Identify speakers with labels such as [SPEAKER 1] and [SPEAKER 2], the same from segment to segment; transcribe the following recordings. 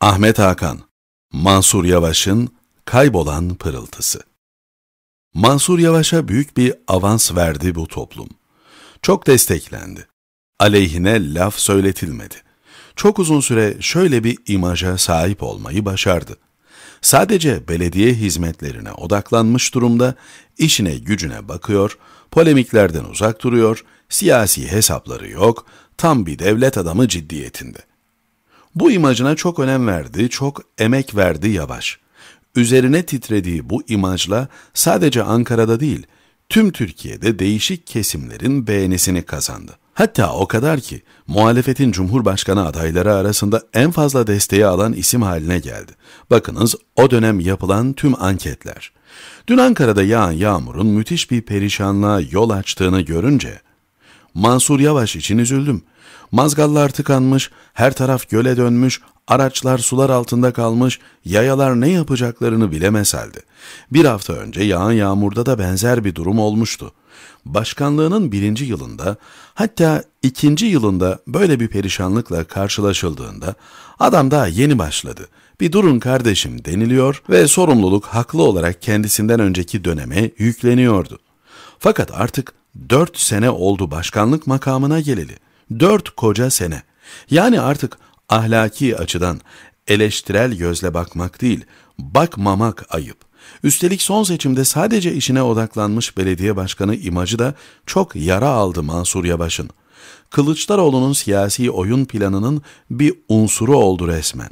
[SPEAKER 1] Ahmet Hakan, Mansur Yavaş'ın kaybolan pırıltısı. Mansur Yavaş'a büyük bir avans verdi bu toplum. Çok desteklendi. Aleyhine laf söyletilmedi. Çok uzun süre şöyle bir imaja sahip olmayı başardı. Sadece belediye hizmetlerine odaklanmış durumda, işine gücüne bakıyor, polemiklerden uzak duruyor, siyasi hesapları yok, tam bir devlet adamı ciddiyetinde. Bu imajına çok önem verdi, çok emek verdi Yavaş. Üzerine titrediği bu imajla sadece Ankara'da değil, tüm Türkiye'de değişik kesimlerin beğenisini kazandı. Hatta o kadar ki muhalefetin Cumhurbaşkanı adayları arasında en fazla desteği alan isim haline geldi. Bakınız o dönem yapılan tüm anketler. Dün Ankara'da yağan yağmurun müthiş bir perişanlığa yol açtığını görünce, Mansur Yavaş için üzüldüm.'' Mazgallar tıkanmış, her taraf göle dönmüş, araçlar sular altında kalmış, yayalar ne yapacaklarını bilemez halde. Bir hafta önce yağan yağmurda da benzer bir durum olmuştu. Başkanlığının birinci yılında, hatta ikinci yılında böyle bir perişanlıkla karşılaşıldığında, adam daha yeni başladı. Bir durun kardeşim deniliyor ve sorumluluk haklı olarak kendisinden önceki döneme yükleniyordu. Fakat artık dört sene oldu başkanlık makamına geleli dört koca sene. Yani artık ahlaki açıdan eleştirel gözle bakmak değil, bakmamak ayıp. Üstelik son seçimde sadece işine odaklanmış belediye başkanı imajı da çok yara aldı Mansur Yavaş'ın. Kılıçdaroğlu'nun siyasi oyun planının bir unsuru oldu resmen.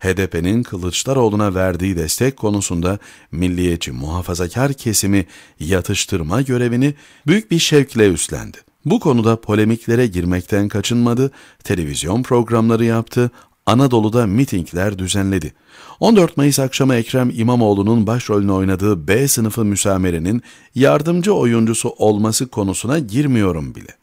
[SPEAKER 1] HDP'nin Kılıçdaroğlu'na verdiği destek konusunda milliyetçi muhafazakar kesimi yatıştırma görevini büyük bir şevkle üstlendi. Bu konuda polemiklere girmekten kaçınmadı, televizyon programları yaptı, Anadolu'da mitingler düzenledi. 14 Mayıs akşamı Ekrem İmamoğlu'nun başrolünü oynadığı B sınıfı müsamerenin yardımcı oyuncusu olması konusuna girmiyorum bile.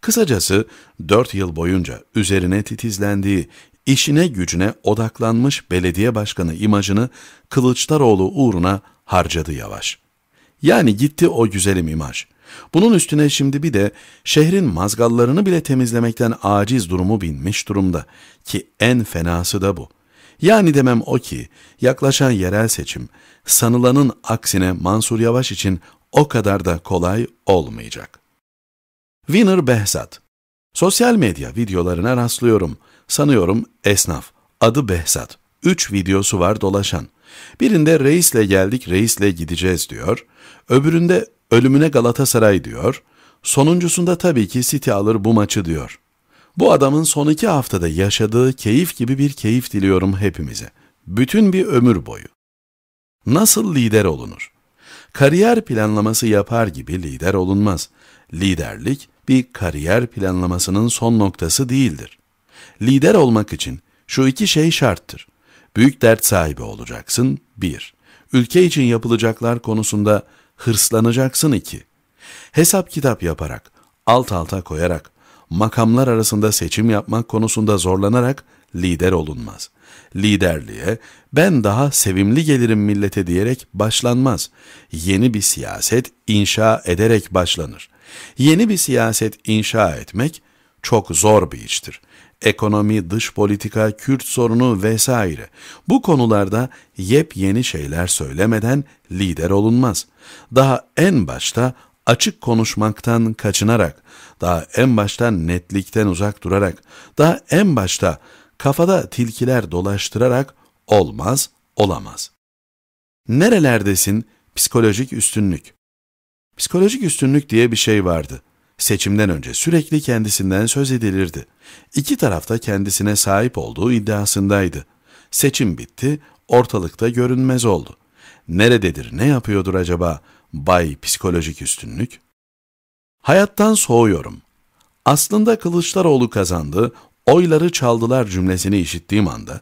[SPEAKER 1] Kısacası 4 yıl boyunca üzerine titizlendiği, işine gücüne odaklanmış belediye başkanı imajını Kılıçdaroğlu uğruna harcadı Yavaş. Yani gitti o güzelim imaj.'' Bunun üstüne şimdi bir de şehrin mazgallarını bile temizlemekten aciz durumu binmiş durumda ki en fenası da bu. Yani demem o ki yaklaşan yerel seçim sanılanın aksine Mansur Yavaş için o kadar da kolay olmayacak. Winner Behzat Sosyal medya videolarına rastlıyorum. Sanıyorum esnaf. Adı Behzat. Üç videosu var dolaşan. Birinde reisle geldik reisle gideceğiz diyor. Öbüründe Ölümüne Galatasaray diyor. Sonuncusunda tabii ki City alır bu maçı diyor. Bu adamın son iki haftada yaşadığı keyif gibi bir keyif diliyorum hepimize. Bütün bir ömür boyu. Nasıl lider olunur? Kariyer planlaması yapar gibi lider olunmaz. Liderlik bir kariyer planlamasının son noktası değildir. Lider olmak için şu iki şey şarttır. Büyük dert sahibi olacaksın, bir. Ülke için yapılacaklar konusunda hırslanacaksın iki. Hesap kitap yaparak, alt alta koyarak, makamlar arasında seçim yapmak konusunda zorlanarak lider olunmaz. Liderliğe ben daha sevimli gelirim millete diyerek başlanmaz. Yeni bir siyaset inşa ederek başlanır. Yeni bir siyaset inşa etmek çok zor bir iştir ekonomi, dış politika, Kürt sorunu vesaire. Bu konularda yepyeni şeyler söylemeden lider olunmaz. Daha en başta açık konuşmaktan kaçınarak, daha en başta netlikten uzak durarak, daha en başta kafada tilkiler dolaştırarak olmaz, olamaz. Nerelerdesin? Psikolojik üstünlük. Psikolojik üstünlük diye bir şey vardı. Seçimden önce sürekli kendisinden söz edilirdi. İki tarafta kendisine sahip olduğu iddiasındaydı. Seçim bitti, ortalıkta görünmez oldu. Nerededir, ne yapıyordur acaba bay psikolojik üstünlük? Hayattan soğuyorum. Aslında Kılıçdaroğlu kazandı, oyları çaldılar cümlesini işittiğim anda,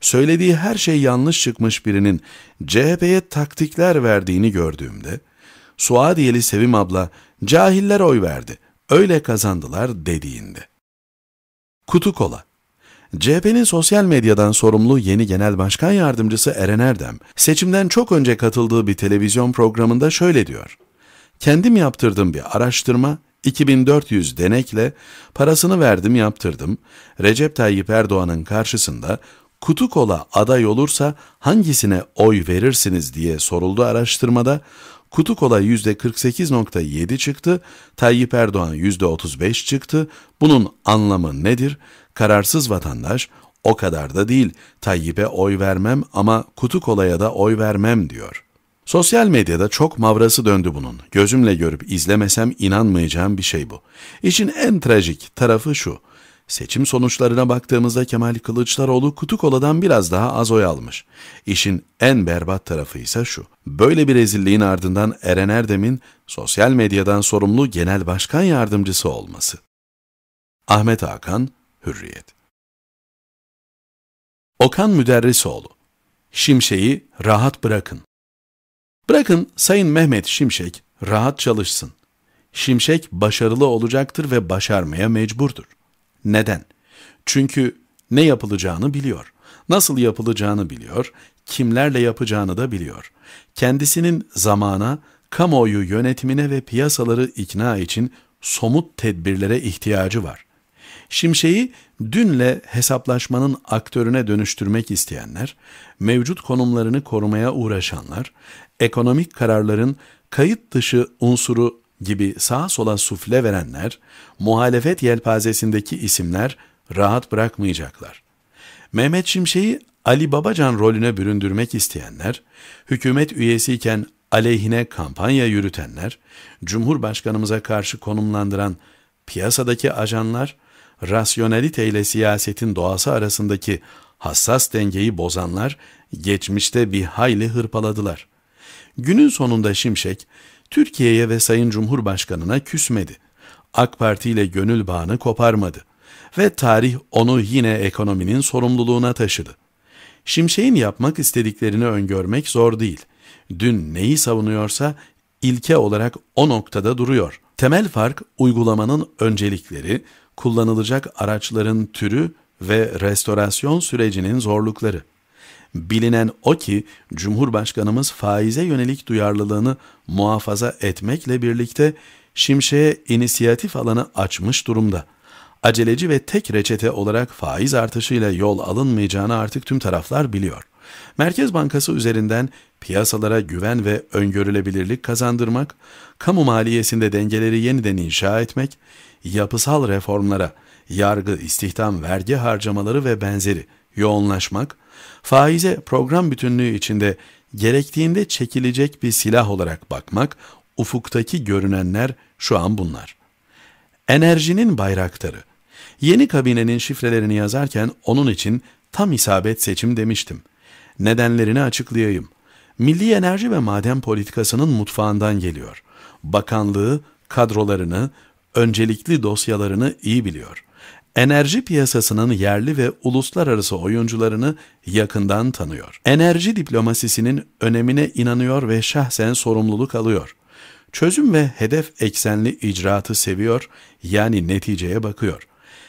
[SPEAKER 1] söylediği her şey yanlış çıkmış birinin CHP'ye taktikler verdiğini gördüğümde, Suadiyeli Sevim abla cahiller oy verdi. Öyle kazandılar dediğinde. Kutu kola. CHP'nin sosyal medyadan sorumlu yeni genel başkan yardımcısı Eren Erdem, seçimden çok önce katıldığı bir televizyon programında şöyle diyor. Kendim yaptırdım bir araştırma, 2400 denekle parasını verdim yaptırdım. Recep Tayyip Erdoğan'ın karşısında kutu kola aday olursa hangisine oy verirsiniz diye soruldu araştırmada Kutu kola %48.7 çıktı, Tayyip Erdoğan %35 çıktı. Bunun anlamı nedir? Kararsız vatandaş o kadar da değil Tayyip'e oy vermem ama kutu kolaya da oy vermem diyor. Sosyal medyada çok mavrası döndü bunun. Gözümle görüp izlemesem inanmayacağım bir şey bu. İşin en trajik tarafı şu. Seçim sonuçlarına baktığımızda Kemal Kılıçdaroğlu kutu koladan biraz daha az oy almış. İşin en berbat tarafı ise şu. Böyle bir rezilliğin ardından Eren Erdem'in sosyal medyadan sorumlu genel başkan yardımcısı olması. Ahmet Hakan, Hürriyet Okan Müderrisoğlu Şimşek'i rahat bırakın. Bırakın Sayın Mehmet Şimşek rahat çalışsın. Şimşek başarılı olacaktır ve başarmaya mecburdur. Neden? Çünkü ne yapılacağını biliyor. Nasıl yapılacağını biliyor, kimlerle yapacağını da biliyor. Kendisinin zamana, kamuoyu yönetimine ve piyasaları ikna için somut tedbirlere ihtiyacı var. Şimşeği dünle hesaplaşmanın aktörüne dönüştürmek isteyenler, mevcut konumlarını korumaya uğraşanlar, ekonomik kararların kayıt dışı unsuru gibi sağa sola sufle verenler, muhalefet yelpazesindeki isimler rahat bırakmayacaklar. Mehmet Şimşek'i Ali Babacan rolüne büründürmek isteyenler, hükümet üyesiyken aleyhine kampanya yürütenler, Cumhurbaşkanımıza karşı konumlandıran piyasadaki ajanlar, rasyonelite ile siyasetin doğası arasındaki hassas dengeyi bozanlar geçmişte bir hayli hırpaladılar. Günün sonunda Şimşek, Türkiye'ye ve Sayın Cumhurbaşkanı'na küsmedi. AK Parti ile gönül bağını koparmadı ve tarih onu yine ekonominin sorumluluğuna taşıdı. Şimşek'in yapmak istediklerini öngörmek zor değil. Dün neyi savunuyorsa ilke olarak o noktada duruyor. Temel fark uygulamanın öncelikleri, kullanılacak araçların türü ve restorasyon sürecinin zorlukları. Bilinen o ki Cumhurbaşkanımız faize yönelik duyarlılığını muhafaza etmekle birlikte şimşeye inisiyatif alanı açmış durumda. Aceleci ve tek reçete olarak faiz artışıyla yol alınmayacağını artık tüm taraflar biliyor. Merkez Bankası üzerinden piyasalara güven ve öngörülebilirlik kazandırmak, kamu maliyesinde dengeleri yeniden inşa etmek, yapısal reformlara, yargı, istihdam, vergi harcamaları ve benzeri yoğunlaşmak, Faize program bütünlüğü içinde gerektiğinde çekilecek bir silah olarak bakmak, ufuktaki görünenler şu an bunlar. Enerjinin bayraktarı. Yeni kabinenin şifrelerini yazarken onun için tam isabet seçim demiştim. Nedenlerini açıklayayım. Milli Enerji ve Maden Politikası'nın mutfağından geliyor. Bakanlığı, kadrolarını, öncelikli dosyalarını iyi biliyor enerji piyasasının yerli ve uluslararası oyuncularını yakından tanıyor. Enerji diplomasisinin önemine inanıyor ve şahsen sorumluluk alıyor. Çözüm ve hedef eksenli icraatı seviyor, yani neticeye bakıyor.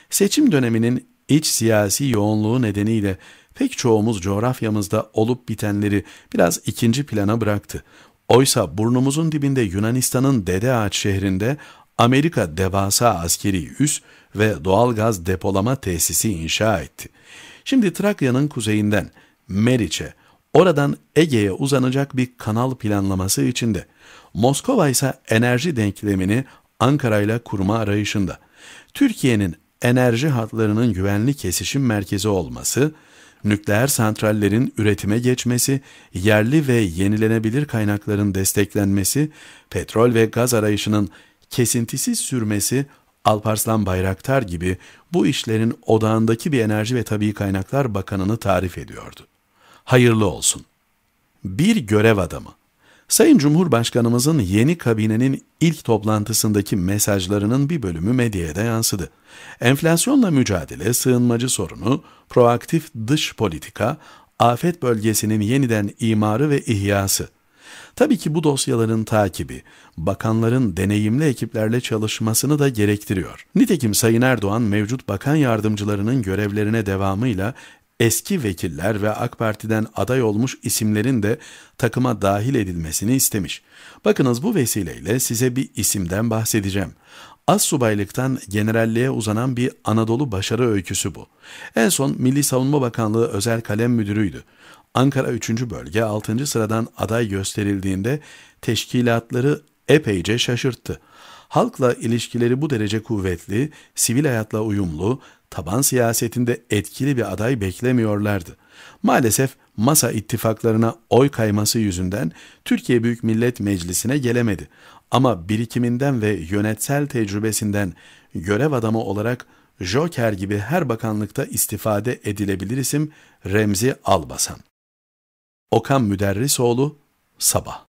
[SPEAKER 1] Seçim döneminin iç siyasi yoğunluğu nedeniyle pek çoğumuz coğrafyamızda olup bitenleri biraz ikinci plana bıraktı. Oysa burnumuzun dibinde Yunanistan'ın Dede Ağaç şehrinde Amerika devasa askeri üs ve doğal gaz depolama tesisi inşa etti. Şimdi Trakya'nın kuzeyinden Meriç'e, oradan Ege'ye uzanacak bir kanal planlaması içinde. Moskova ise enerji denklemini Ankara ile kurma arayışında. Türkiye'nin enerji hatlarının güvenli kesişim merkezi olması, nükleer santrallerin üretime geçmesi, yerli ve yenilenebilir kaynakların desteklenmesi, petrol ve gaz arayışının kesintisiz sürmesi Alparslan Bayraktar gibi bu işlerin odağındaki bir enerji ve tabii kaynaklar bakanını tarif ediyordu. Hayırlı olsun. Bir görev adamı. Sayın Cumhurbaşkanımızın yeni kabinenin ilk toplantısındaki mesajlarının bir bölümü medyaya da yansıdı. Enflasyonla mücadele, sığınmacı sorunu, proaktif dış politika, afet bölgesinin yeniden imarı ve ihyası. Tabii ki bu dosyaların takibi, bakanların deneyimli ekiplerle çalışmasını da gerektiriyor. Nitekim Sayın Erdoğan mevcut bakan yardımcılarının görevlerine devamıyla eski vekiller ve AK Parti'den aday olmuş isimlerin de takıma dahil edilmesini istemiş. Bakınız bu vesileyle size bir isimden bahsedeceğim. Az subaylıktan generalliğe uzanan bir Anadolu başarı öyküsü bu. En son Milli Savunma Bakanlığı özel kalem müdürüydü. Ankara 3. bölge 6. sıradan aday gösterildiğinde teşkilatları epeyce şaşırttı. Halkla ilişkileri bu derece kuvvetli, sivil hayatla uyumlu, taban siyasetinde etkili bir aday beklemiyorlardı.'' Maalesef masa ittifaklarına oy kayması yüzünden Türkiye Büyük Millet Meclisi'ne gelemedi. Ama birikiminden ve yönetsel tecrübesinden görev adamı olarak Joker gibi her bakanlıkta istifade edilebilir isim Remzi Albasan. Okan Müderrisoğlu Sabah